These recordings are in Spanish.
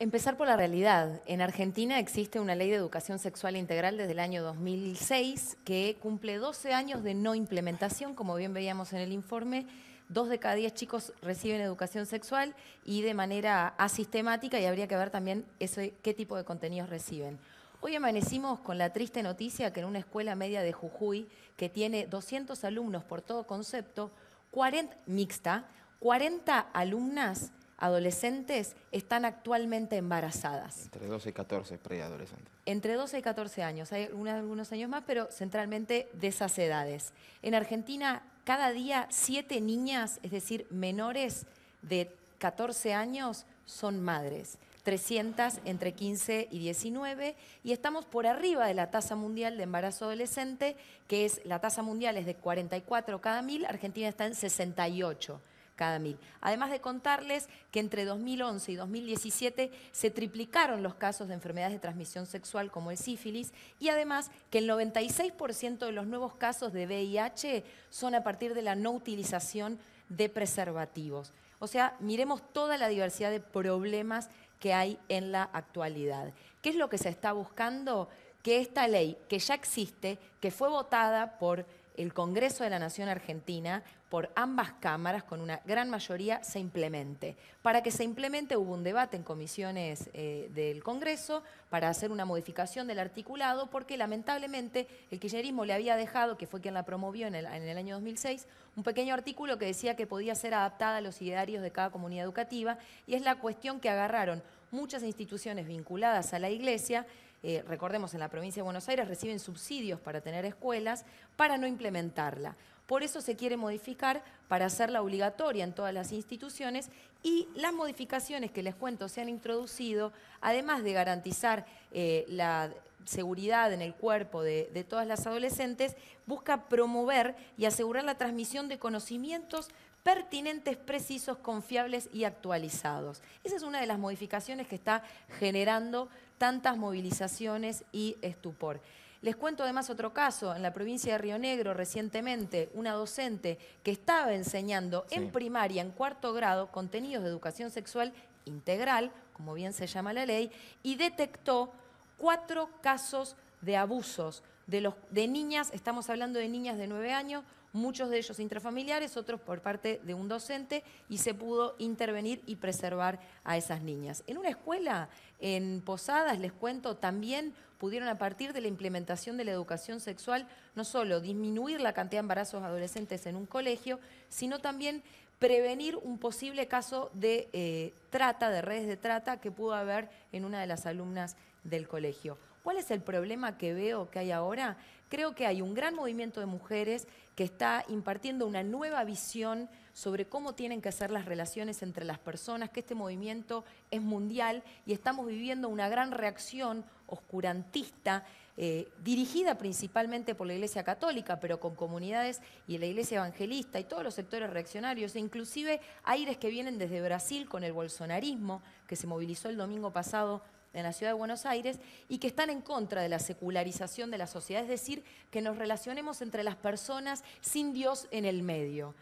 Empezar por la realidad. En Argentina existe una ley de educación sexual integral desde el año 2006 que cumple 12 años de no implementación, como bien veíamos en el informe. Dos de cada diez chicos reciben educación sexual y de manera asistemática y habría que ver también qué tipo de contenidos reciben. Hoy amanecimos con la triste noticia que en una escuela media de Jujuy, que tiene 200 alumnos por todo concepto, 40, mixta, 40 alumnas adolescentes están actualmente embarazadas. Entre 12 y 14 preadolescentes. Entre 12 y 14 años, hay algunos años más, pero centralmente de esas edades. En Argentina, cada día 7 niñas, es decir, menores de 14 años, son madres. 300 entre 15 y 19 y estamos por arriba de la tasa mundial de embarazo adolescente, que es la tasa mundial es de 44 cada mil, Argentina está en 68 cada mil. Además de contarles que entre 2011 y 2017 se triplicaron los casos de enfermedades de transmisión sexual como el sífilis y además que el 96% de los nuevos casos de VIH son a partir de la no utilización de preservativos. O sea, miremos toda la diversidad de problemas que hay en la actualidad. ¿Qué es lo que se está buscando? Que esta ley, que ya existe, que fue votada por el Congreso de la Nación Argentina, por ambas cámaras, con una gran mayoría, se implemente. Para que se implemente hubo un debate en comisiones eh, del Congreso para hacer una modificación del articulado, porque lamentablemente el kirchnerismo le había dejado, que fue quien la promovió en en el año 2006, un pequeño artículo que decía que podía ser adaptada a los idearios de cada comunidad educativa, y es la cuestión que agarraron muchas instituciones vinculadas a la Iglesia, eh, recordemos, en la provincia de Buenos Aires reciben subsidios para tener escuelas, para no implementarla. Por eso se quiere modificar para hacerla obligatoria en todas las instituciones y las modificaciones que les cuento se han introducido, además de garantizar eh, la seguridad en el cuerpo de, de todas las adolescentes, busca promover y asegurar la transmisión de conocimientos pertinentes, precisos, confiables y actualizados. Esa es una de las modificaciones que está generando tantas movilizaciones y estupor. Les cuento además otro caso, en la provincia de Río Negro recientemente, una docente que estaba enseñando en primaria, en cuarto grado, contenidos de educación sexual integral, como bien se llama la ley, y detectó cuatro casos de abusos de, los, de niñas, estamos hablando de niñas de nueve años, muchos de ellos intrafamiliares, otros por parte de un docente, y se pudo intervenir y preservar a esas niñas. En una escuela, en Posadas, les cuento, también pudieron a partir de la implementación de la educación sexual no solo disminuir la cantidad de embarazos adolescentes en un colegio, sino también prevenir un posible caso de eh, trata, de redes de trata que pudo haber en una de las alumnas del colegio. ¿Cuál es el problema que veo que hay ahora? Creo que hay un gran movimiento de mujeres que está impartiendo una nueva visión sobre cómo tienen que ser las relaciones entre las personas, que este movimiento es mundial y estamos viviendo una gran reacción oscurantista, eh, dirigida principalmente por la Iglesia Católica, pero con comunidades y la Iglesia Evangelista y todos los sectores reaccionarios, e inclusive aires que vienen desde Brasil con el bolsonarismo, que se movilizó el domingo pasado en la ciudad de Buenos Aires y que están en contra de la secularización de la sociedad, es decir, que nos relacionemos entre las personas sin Dios en el medio.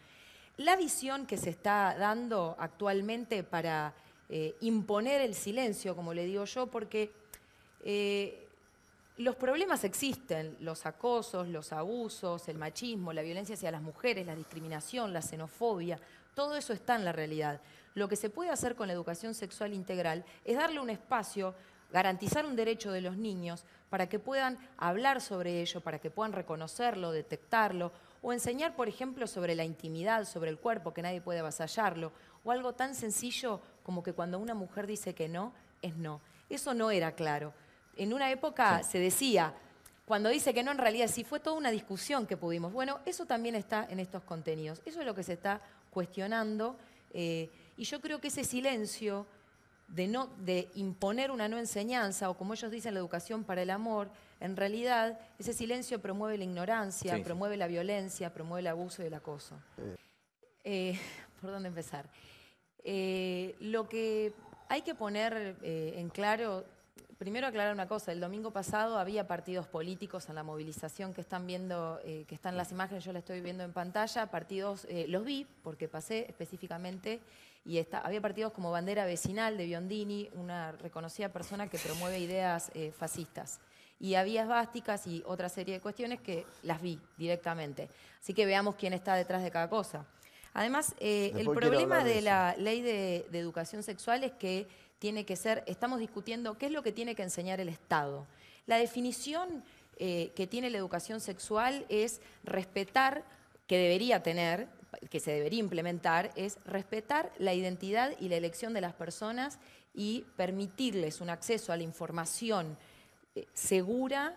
La visión que se está dando actualmente para eh, imponer el silencio, como le digo yo, porque eh, los problemas existen, los acosos, los abusos, el machismo, la violencia hacia las mujeres, la discriminación, la xenofobia, todo eso está en la realidad lo que se puede hacer con la educación sexual integral es darle un espacio, garantizar un derecho de los niños para que puedan hablar sobre ello, para que puedan reconocerlo, detectarlo, o enseñar, por ejemplo, sobre la intimidad, sobre el cuerpo, que nadie puede avasallarlo, o algo tan sencillo como que cuando una mujer dice que no, es no. Eso no era claro. En una época se decía, cuando dice que no, en realidad sí, fue toda una discusión que pudimos. Bueno, eso también está en estos contenidos. Eso es lo que se está cuestionando. Eh, y yo creo que ese silencio de, no, de imponer una no enseñanza, o como ellos dicen, la educación para el amor, en realidad ese silencio promueve la ignorancia, promueve la violencia, promueve el abuso y el acoso. Eh. Eh, ¿Por dónde empezar? Eh, lo que hay que poner en claro, primero aclarar una cosa, el domingo pasado había partidos políticos en la movilización que están viendo, que están las imágenes, yo las estoy viendo en pantalla, partidos, los vi porque pasé específicamente y había partidos como Bandera Vecinal de Biondini, una reconocida persona que promueve ideas eh, fascistas. Y había esvásticas y otra serie de cuestiones que las vi directamente. Así que veamos quién está detrás de cada cosa. Además, eh, el problema de, la ley de, educación sexual es que tiene que ser, estamos discutiendo qué es lo que tiene que enseñar el Estado. La definición eh, que tiene la educación sexual es respetar, que debería tener, que se debería implementar es respetar la identidad y la elección de las personas y permitirles un acceso a la información eh, segura,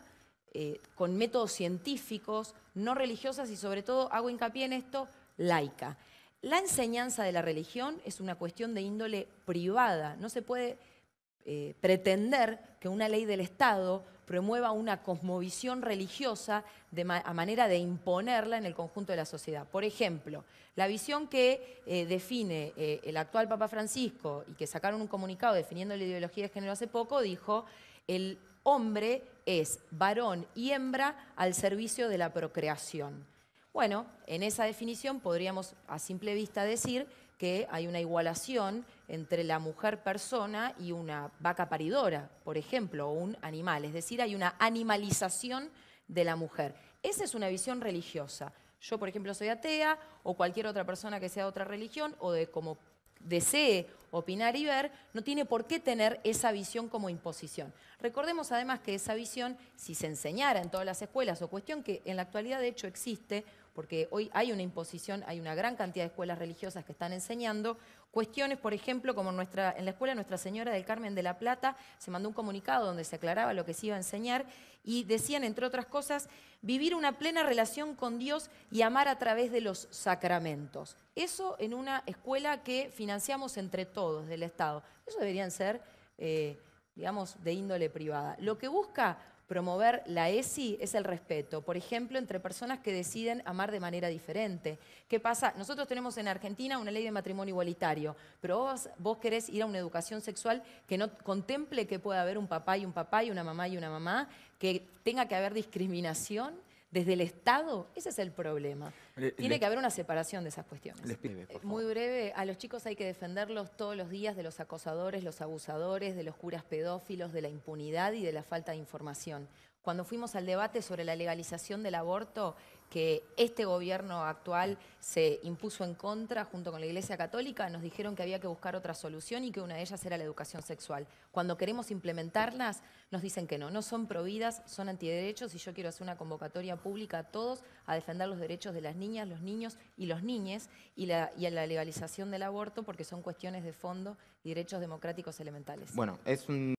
eh, con métodos científicos, no religiosas y sobre todo, hago hincapié en esto, laica. La enseñanza de la religión es una cuestión de índole privada, no se puede eh, pretender que una ley del Estado promueva una cosmovisión religiosa a manera de imponerla en el conjunto de la sociedad. Por ejemplo, la visión que eh, define eh, el actual Papa Francisco y que sacaron un comunicado definiendo la ideología de género hace poco, dijo el hombre es varón y hembra al servicio de la procreación. Bueno, en esa definición podríamos a simple vista decir que hay una igualación entre la mujer persona y una vaca paridora, por ejemplo, o un animal. Es decir, hay una animalización de la mujer. Esa es una visión religiosa. Yo, por ejemplo, soy atea o cualquier otra persona que sea de otra religión o de como desee opinar y ver, no tiene por qué tener esa visión como imposición. Recordemos además que esa visión, si se enseñara en todas las escuelas, o cuestión que en la actualidad de hecho existe, porque hoy hay una imposición, hay una gran cantidad de escuelas religiosas que están enseñando cuestiones, por ejemplo, como nuestra, en la escuela Nuestra Señora del Carmen de la Plata se mandó un comunicado donde se aclaraba lo que se iba a enseñar y decían, entre otras cosas, vivir una plena relación con Dios y amar a través de los sacramentos. Eso en una escuela que financiamos entre todos del Estado. Eso deberían ser... Eh, digamos, de índole privada. Lo que busca promover la ESI es el respeto, por ejemplo, entre personas que deciden amar de manera diferente. ¿Qué pasa? Nosotros tenemos en Argentina una ley de matrimonio igualitario, pero vos, querés ir a una educación sexual que no contemple que pueda haber un papá y un papá y una mamá y una mamá, que tenga que haber discriminación desde el Estado, ese es el problema. Tiene que haber una separación de esas cuestiones. Les Muy breve, a los chicos hay que defenderlos todos los días de los acosadores, los abusadores, de los curas pedófilos, de la impunidad y de la falta de información. Cuando fuimos al debate sobre la legalización del aborto, que este gobierno actual se impuso en contra junto con la Iglesia Católica, nos dijeron que había que buscar otra solución y que una de ellas era la educación sexual. Cuando queremos implementarlas, nos dicen que no, no son prohibidas, son antiderechos y yo quiero hacer una convocatoria pública a todos a defender los derechos de las niñas niñas, los niños y los niñes y, la, y a la legalización del aborto porque son cuestiones de fondo derechos democráticos elementales. Bueno, es un...